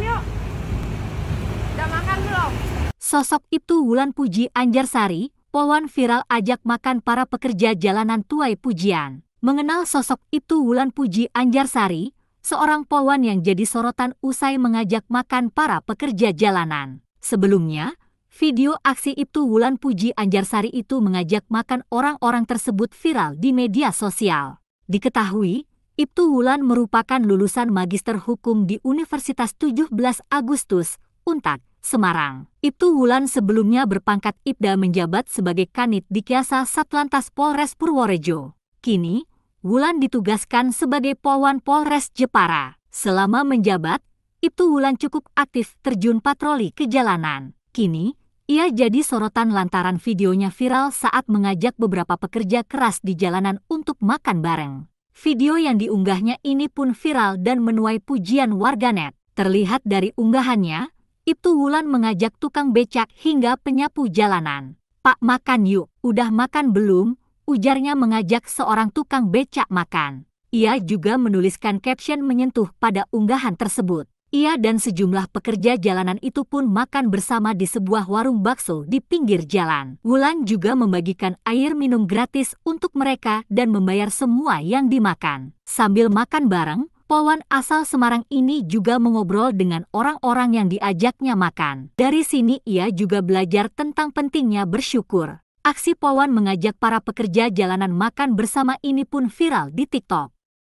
makan yuk. Udah makan belum? Sosok itu Wulan Puji Anjarsari, Polwan viral ajak makan para pekerja jalanan tuai pujian. Mengenal sosok itu Wulan Puji Anjarsari, seorang polwan yang jadi sorotan usai mengajak makan para pekerja jalanan. Sebelumnya, video aksi itu Wulan Puji Anjarsari itu mengajak makan orang-orang tersebut viral di media sosial. Diketahui, Ibtu Wulan merupakan lulusan Magister Hukum di Universitas 17 Agustus, Untak, Semarang. Ibtu Wulan sebelumnya berpangkat Ibda menjabat sebagai Kanit di Kiasa Satlantas Polres Purworejo. Kini, Wulan ditugaskan sebagai Polwan Polres Jepara. Selama menjabat, Ibtu Wulan cukup aktif terjun patroli ke jalanan. Kini, ia jadi sorotan lantaran videonya viral saat mengajak beberapa pekerja keras di jalanan untuk makan bareng. Video yang diunggahnya ini pun viral dan menuai pujian warganet. Terlihat dari unggahannya, Ibtu Wulan mengajak tukang becak hingga penyapu jalanan. Pak makan yuk, udah makan belum? Ujarnya mengajak seorang tukang becak makan. Ia juga menuliskan caption menyentuh pada unggahan tersebut. Ia dan sejumlah pekerja jalanan itu pun makan bersama di sebuah warung bakso di pinggir jalan. Wulan juga membagikan air minum gratis untuk mereka dan membayar semua yang dimakan. Sambil makan bareng, Powan asal Semarang ini juga mengobrol dengan orang-orang yang diajaknya makan. Dari sini ia juga belajar tentang pentingnya bersyukur. Aksi Powan mengajak para pekerja jalanan makan bersama ini pun viral di TikTok.